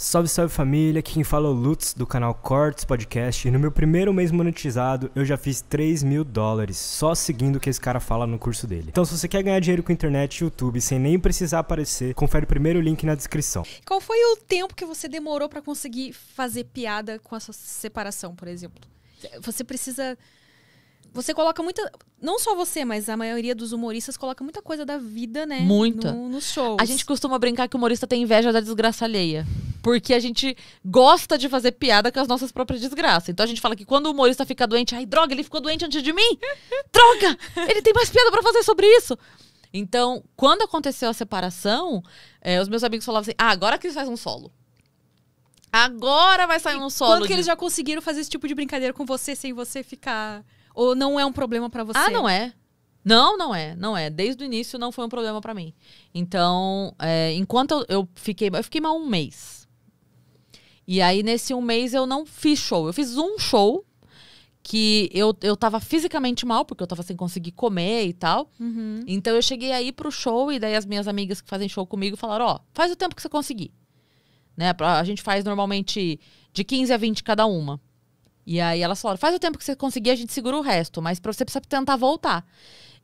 Salve, salve família, quem fala é o Lutz do canal Cortes Podcast e no meu primeiro mês monetizado eu já fiz 3 mil dólares só seguindo o que esse cara fala no curso dele. Então se você quer ganhar dinheiro com internet e YouTube sem nem precisar aparecer, confere o primeiro link na descrição. Qual foi o tempo que você demorou para conseguir fazer piada com a sua separação, por exemplo? Você precisa você coloca muita. Não só você, mas a maioria dos humoristas coloca muita coisa da vida, né? Muita. No, show. A gente costuma brincar que o humorista tem inveja da desgraça alheia. Porque a gente gosta de fazer piada com as nossas próprias desgraças. Então a gente fala que quando o humorista fica doente, ai, droga, ele ficou doente antes de mim? droga! Ele tem mais piada para fazer sobre isso. Então, quando aconteceu a separação, é, os meus amigos falavam assim: ah, agora que faz um solo. Agora vai sair um solo. Quando de... eles já conseguiram fazer esse tipo de brincadeira com você sem você ficar ou não é um problema para você? Ah, não é. Não, não é, não é. Desde o início não foi um problema para mim. Então, é, enquanto eu, eu, fiquei, eu fiquei mal um mês. E aí nesse um mês eu não fiz show. Eu fiz um show que eu, eu tava fisicamente mal, porque eu tava sem conseguir comer e tal. Uhum. Então eu cheguei aí pro show e daí as minhas amigas que fazem show comigo falaram, ó, oh, faz o tempo que você conseguir. Né? A gente faz normalmente de 15 a 20 cada uma. E aí elas falaram: faz o tempo que você conseguir, a gente segura o resto, mas pra você precisa tentar voltar.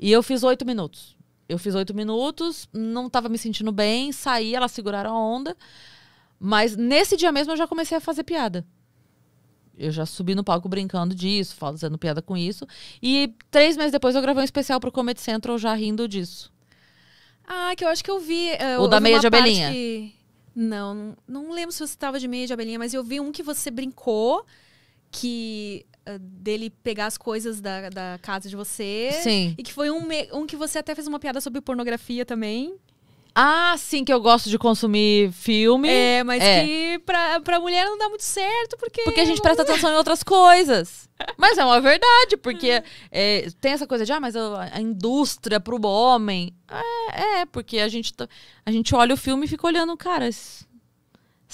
E eu fiz oito minutos. Eu fiz oito minutos, não estava me sentindo bem, saí, elas seguraram a onda. Mas nesse dia mesmo eu já comecei a fazer piada. Eu já subi no palco brincando disso, fazendo piada com isso. E três meses depois eu gravei um especial pro Comedy Central já rindo disso. Ah, que eu acho que eu vi. Eh, eu, o da meia de abelhinha. Não, não lembro se você estava de meia de abelhinha, mas eu vi um que você brincou que ah, dele pegar as coisas da, da casa de você. Sim. E que foi um, um que você até fez uma piada sobre pornografia também. Ah, sim, que eu gosto de consumir filme. É, mas é. que pra, pra mulher não dá muito certo, porque. Porque a gente presta é. atenção em outras coisas. Mas é uma verdade, porque é, tem essa coisa de, ah, mas a, indústria pro homem. É, é porque a gente, tá, a gente olha o filme e fica olhando, cara,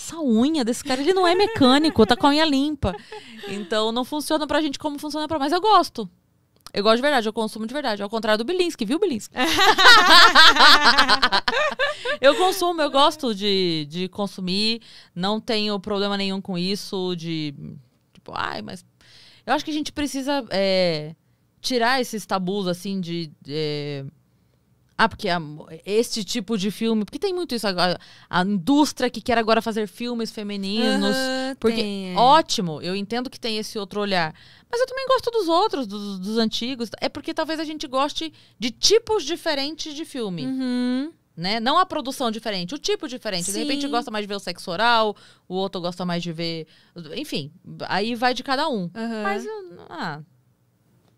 essa unha desse cara, ele não é mecânico, tá com a unha limpa. Então não funciona pra gente como funciona pra mais. Eu gosto. Eu gosto de verdade, eu consumo de verdade. Ao contrário do Bilinski, viu, Bilinski? eu consumo, eu gosto de, de consumir. Não tenho problema nenhum com isso. De. Tipo, ai, mas. Eu acho que a gente precisa é, tirar esses tabus, assim, de. de eh, ah, porque a, este tipo de filme. Porque tem muito isso agora. A indústria que quer agora fazer filmes femininos. Uhum, porque, tem. É. ótimo, eu entendo que tem esse outro olhar. Mas eu também gosto dos outros, dos, dos antigos. É porque talvez a gente goste de tipos diferentes de filme. Uhum. Né? Não a produção diferente, o tipo diferente. Sim. De repente gosta mais de ver o sexo oral, o outro gosta mais de ver. Enfim, aí vai de cada um. Uhum. Mas. Ah,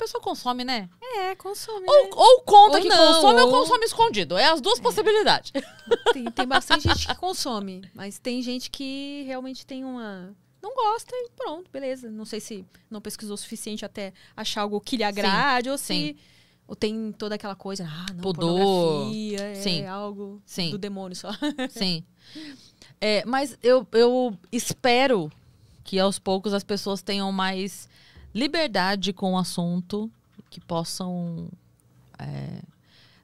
pessoa consome, né? É, consome. Ou, né? ou conta ou que não, consome ou... ou... consome escondido. É as duas é. possibilidades. Tem, tem bastante gente que consome, mas tem gente que realmente tem uma. Não gosta e pronto, beleza. Não sei se não pesquisou o suficiente até achar algo que lhe agrade sim, ou se. Sim. Ou tem toda aquela coisa, ah, não, Pudor. é sim. algo sim. do demônio só. Sim. É, mas eu, eu espero que aos poucos as pessoas tenham mais liberdade com o assunto, que possam é,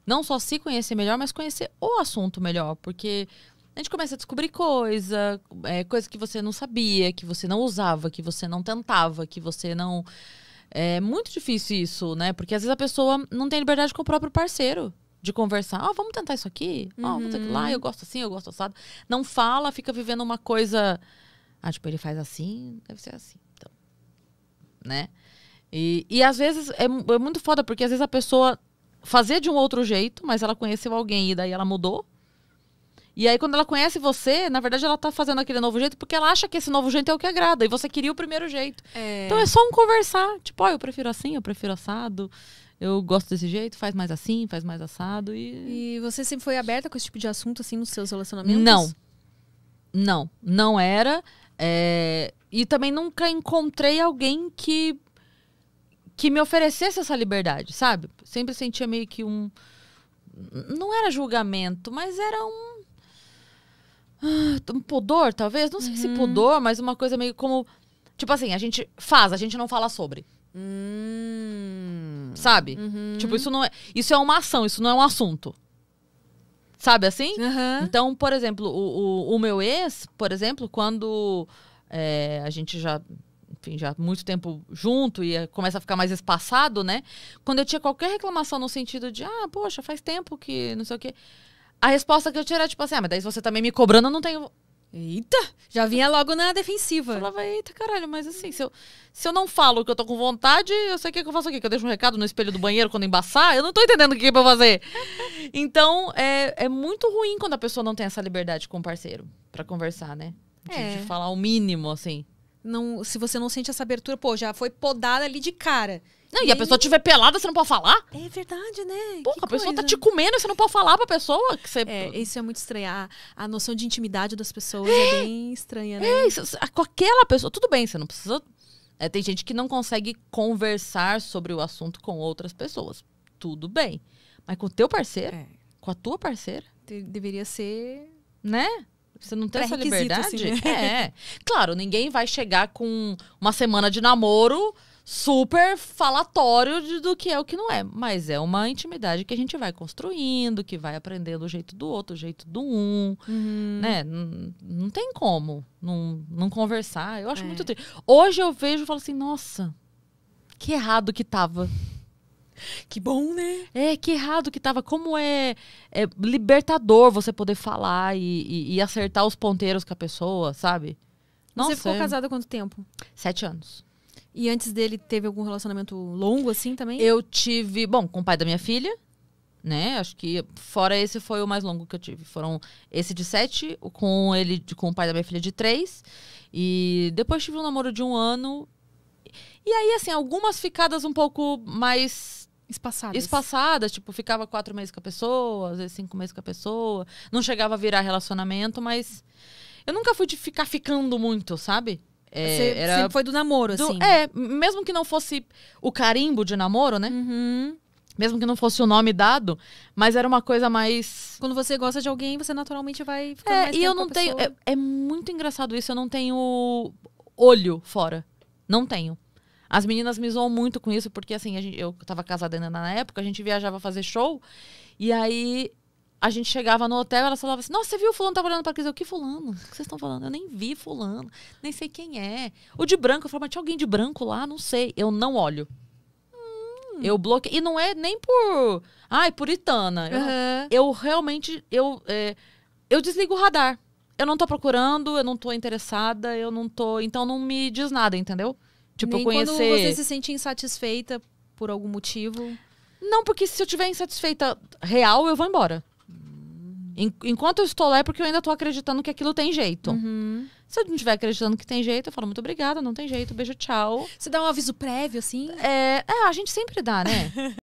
não só se conhecer melhor, mas conhecer o assunto melhor, porque a gente começa a descobrir coisa, é, coisa que você não sabia, que você não usava, que você não tentava, que você não. É muito difícil isso, né? Porque às vezes a pessoa não tem liberdade com o próprio parceiro de conversar. Ó, oh, vamos tentar isso aqui, ó, uhum. oh, vamos tentar uhum. lá, eu gosto assim, eu gosto assado. Não fala, fica vivendo uma coisa. Ah, tipo, ele faz assim, deve ser assim né? E, e às vezes é, é muito foda, porque às vezes a pessoa fazia de um outro jeito, mas ela conheceu alguém e daí ela mudou. E aí, quando ela conhece você, na verdade, ela tá fazendo aquele novo jeito porque ela acha que esse novo jeito é o que agrada. E você queria o primeiro jeito. É... Então é só um conversar. Tipo, ó, oh, eu prefiro assim, eu prefiro assado. Eu gosto desse jeito, faz mais assim, faz mais assado. E... e você sempre foi aberta com esse tipo de assunto, assim, nos seus relacionamentos? Não. Não. Não era. É... E também nunca encontrei alguém que que me oferecesse essa liberdade, sabe? Sempre sentia meio que um não era julgamento, mas era um ah, um pudor, talvez, não sei uhum. se pudor, mas uma coisa meio como tipo assim, a gente faz, a gente não fala sobre. Hum. Sabe? Uhum. Tipo, isso não é, isso é uma ação, isso não é um assunto. Sabe assim? Uhum. Então, por exemplo, o, o, o meu ex, por exemplo, quando é, a gente já enfim, já muito tempo junto e é, começa a ficar mais espaçado, né? Quando eu tinha qualquer reclamação no sentido de, ah, poxa, faz tempo que não sei o quê. A resposta que eu tinha era tipo assim, ah, mas daí você também me cobrando, eu não tenho. Eita! Já vinha logo na defensiva. Eu falava, eita, caralho, mas assim, se eu, se eu não falo que eu tô com vontade, eu sei o que, que eu faço aqui, que eu deixo um recado no espelho do banheiro quando embaçar, eu não tô entendendo o que é pra fazer. então, é, é muito ruim quando a pessoa não tem essa liberdade com o parceiro para conversar, né? De, é. de falar o mínimo, assim. Não, se você não sente essa abertura, pô, já foi podada ali de cara. Não, e, a pessoa tiver pelada, você não pode falar? É verdade, né? Pô, a coisa. pessoa tá te comendo e você não pode falar pra pessoa que você. É, isso é muito estranho. A, a noção de intimidade das pessoas é, é bem estranha, né? É, isso, com aquela pessoa, tudo bem, você não precisa. É, tem gente que não consegue conversar sobre o assunto com outras pessoas. Tudo bem. Mas com o teu parceiro, é. com a tua parceira. De deveria ser. Né? Você não tem essa liberdade? Assim. Né? É. claro, ninguém vai chegar com uma semana de namoro super falatório de, do que é o que não é. Mas é uma intimidade que a gente vai construindo, que vai aprendendo o jeito do outro, o jeito do um. Uhum. Né? Não, não tem como não, não conversar. Eu acho é. muito triste. Hoje eu vejo e falo assim, nossa, que errado que tava. Que bom, né? É, que errado que tava. Como é, é libertador você poder falar e, e, e, acertar os ponteiros com a pessoa, sabe? Nossa, você ficou é. casada há quanto tempo? Sete anos. E antes dele, teve algum relacionamento longo assim também? Eu tive, bom, com o pai da minha filha, né? Acho que fora esse foi o mais longo que eu tive. Foram esse de sete, com ele, com o pai da minha filha de três. E depois tive um namoro de um ano. E aí, assim, algumas ficadas um pouco mais Espaçadas. Espaçadas, tipo, ficava quatro meses com a pessoa, às vezes cinco meses com a pessoa. Não chegava a virar relacionamento, mas eu nunca fui de ficar ficando muito, sabe? É, Você era... sempre foi do namoro, do... assim. É, mesmo que não fosse o carimbo de namoro, né? Uhum mesmo que não fosse o nome dado, mas era uma coisa mais. Quando você gosta de alguém, você naturalmente vai ficar. É, mais e eu não tenho. É, é, muito engraçado isso, eu não tenho olho fora. Não tenho. As meninas me zoam muito com isso, porque assim, gente, eu estava casada ainda na época, a gente viajava fazer show, e aí a gente chegava no hotel, ela falava assim: Nossa, você viu? O fulano tava olhando pra Cris. Eu, que fulano? O que vocês estão falando? Eu nem vi fulano, nem sei quem é. O de branco, eu falava, mas tinha alguém de branco lá? Não sei. Eu não olho. Hum. Eu bloqueio. E não é nem por. Ai, puritana. Uhum. Eu, eu realmente. Eu, é, eu desligo o radar. Eu não tô procurando, eu não tô interessada, eu não tô. Então não me diz nada, entendeu? Tipo, Nem conhecer... quando você se sente insatisfeita por algum motivo? Não, porque se eu estiver insatisfeita real, eu vou embora. Hum. Enquanto eu estou lá é porque eu ainda estou acreditando que aquilo tem jeito. Uhum. Se eu não estiver acreditando que tem jeito, eu falo muito obrigada, não tem jeito, beijo, tchau. Você dá um aviso prévio, assim? É, é a gente sempre dá, né?